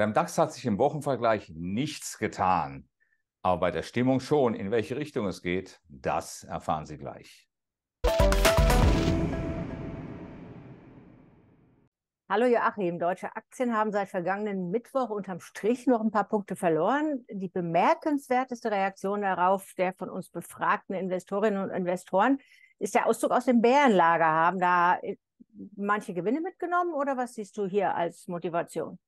Beim DAX hat sich im Wochenvergleich nichts getan, aber bei der Stimmung schon. In welche Richtung es geht, das erfahren Sie gleich. Hallo Joachim, deutsche Aktien haben seit vergangenen Mittwoch unterm Strich noch ein paar Punkte verloren. Die bemerkenswerteste Reaktion darauf der von uns befragten Investorinnen und Investoren ist der Auszug aus dem Bärenlager. Haben da äh, manche Gewinne mitgenommen oder was siehst du hier als Motivation?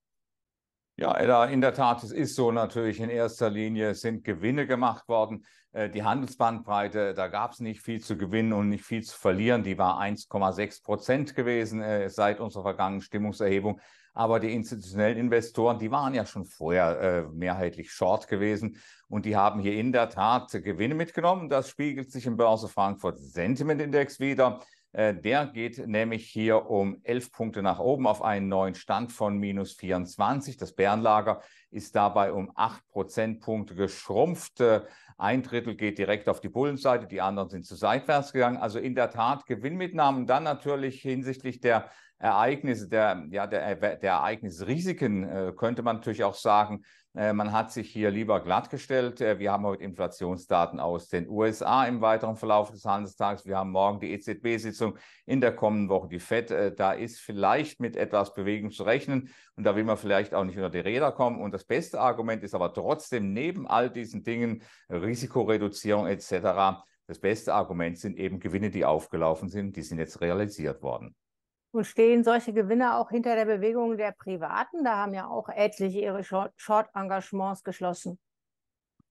Ja, Ella, in der Tat, es ist so natürlich in erster Linie sind Gewinne gemacht worden. Äh, die Handelsbandbreite, da gab es nicht viel zu gewinnen und nicht viel zu verlieren. Die war 1,6 Prozent gewesen äh, seit unserer vergangenen Stimmungserhebung. Aber die institutionellen Investoren, die waren ja schon vorher äh, mehrheitlich short gewesen und die haben hier in der Tat Gewinne mitgenommen. Das spiegelt sich im Börse Frankfurt Sentiment Index wieder. Äh, der geht nämlich hier um 11 Punkte nach oben auf einen neuen Stand von minus 24. Das Bärenlager ist dabei um 8 Prozentpunkte geschrumpft äh, ein Drittel geht direkt auf die Bullenseite, die anderen sind zu seitwärts gegangen. Also in der Tat Gewinnmitnahmen. Dann natürlich hinsichtlich der Ereignisse, der, ja, der, der Ereignisrisiken, äh, könnte man natürlich auch sagen, äh, man hat sich hier lieber glattgestellt. Äh, wir haben heute Inflationsdaten aus den USA im weiteren Verlauf des Handelstags. Wir haben morgen die EZB-Sitzung, in der kommenden Woche die FED. da ist vielleicht mit etwas Bewegung zu rechnen und da will man vielleicht auch nicht unter die Räder kommen. Und das beste Argument ist aber trotzdem neben all diesen Dingen Risikoreduzierung etc. Das beste Argument sind eben Gewinne, die aufgelaufen sind, die sind jetzt realisiert worden. Und stehen solche Gewinne auch hinter der Bewegung der Privaten? Da haben ja auch etliche ihre Short-Engagements geschlossen.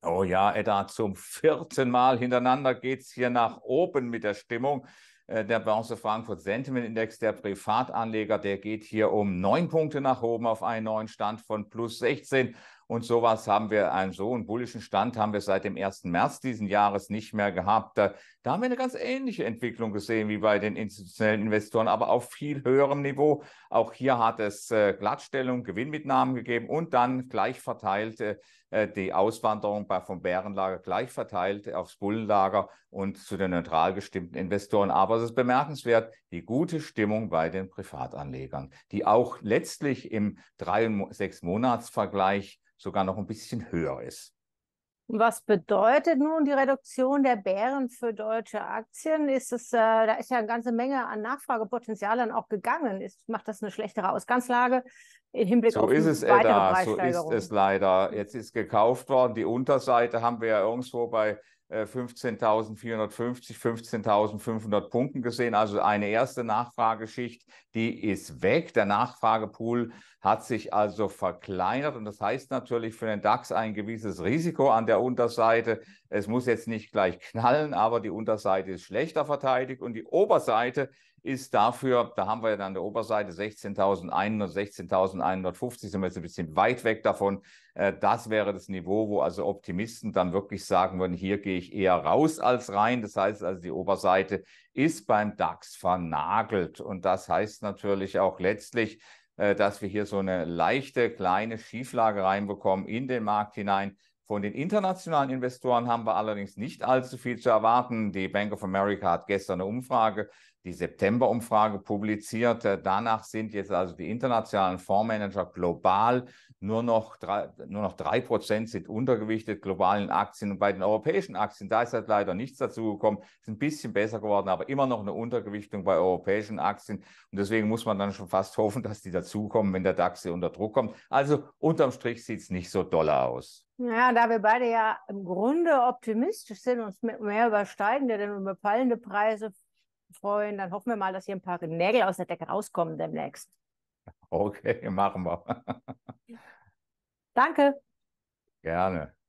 Oh ja, Edda, zum vierten Mal hintereinander geht es hier nach oben mit der Stimmung. Äh, der Börse Frankfurt Sentiment Index der Privatanleger, der geht hier um neun Punkte nach oben auf einen neuen Stand von plus 16 und sowas haben wir, einen so einen bullischen Stand haben wir seit dem 1. März diesen Jahres nicht mehr gehabt. Da, da, haben wir eine ganz ähnliche Entwicklung gesehen wie bei den institutionellen Investoren, aber auf viel höherem Niveau. Auch hier hat es äh, Glattstellung, Gewinnmitnahmen gegeben und dann gleich verteilt äh, äh die Auswanderung bei, vom Bärenlager gleich verteilt aufs Bullenlager und zu den neutral gestimmten Investoren. Aber es ist bemerkenswert, die gute Stimmung bei den Privatanlegern, die auch letztlich im drei- und sechs monats vergleich sogar noch ein bisschen höher ist. Was bedeutet nun die Reduktion der Bären für deutsche Aktien? Ist es, äh, da ist ja eine ganze Menge an Nachfragepotenzial dann auch gegangen. Ist, macht das eine schlechtere Ausgangslage im Hinblick so auf ist es, weitere Edda, So ist es leider. Jetzt ist gekauft worden. Die Unterseite haben wir ja irgendwo bei 15.450, äh, 15.500 Punkten gesehen. Also eine erste Nachfrageschicht, die ist weg. Der Nachfragepool hat sich also verkleinert und das heißt natürlich für den DAX ein gewisses Risiko an der Unterseite. Es muss jetzt nicht gleich knallen, aber die Unterseite ist schlechter verteidigt und die Oberseite ist dafür, da haben wir ja dann an der Oberseite 16.100, 16.150, sind wir jetzt ein bisschen weit weg davon. Äh, das wäre das Niveau, wo also Optimisten dann wirklich sagen würden, hier gehe ich eher raus als rein. Das heißt also, die Oberseite ist beim DAX vernagelt. Und das heißt natürlich auch letztlich, äh, dass wir hier so eine leichte kleine Schieflage reinbekommen in den Markt hinein. Von den internationalen Investoren haben wir allerdings nicht allzu viel zu erwarten. Die Bank of America hat gestern eine Umfrage, die September-Umfrage publiziert. Äh, danach sind jetzt also die internationalen Fondsmanager global nur noch drei, nur noch drei Prozent sind untergewichtet globalen Aktien. Und bei den europäischen Aktien, da ist halt leider nichts dazu gekommen. Ist ein bisschen besser geworden, aber immer noch eine Untergewichtung bei europäischen Aktien. Und deswegen muss man dann schon fast hoffen, dass die dazukommen, wenn der DAX hier unter Druck kommt. Also unterm Strich sieht es nicht so doll aus. Ja, da wir beide ja im Grunde optimistisch sind, und uns mehr über steigende denn über fallende Preise freuen, dann hoffen wir mal, dass hier ein paar Nägel aus der Decke rauskommen demnächst. Okay, machen wir. Danke. Gerne.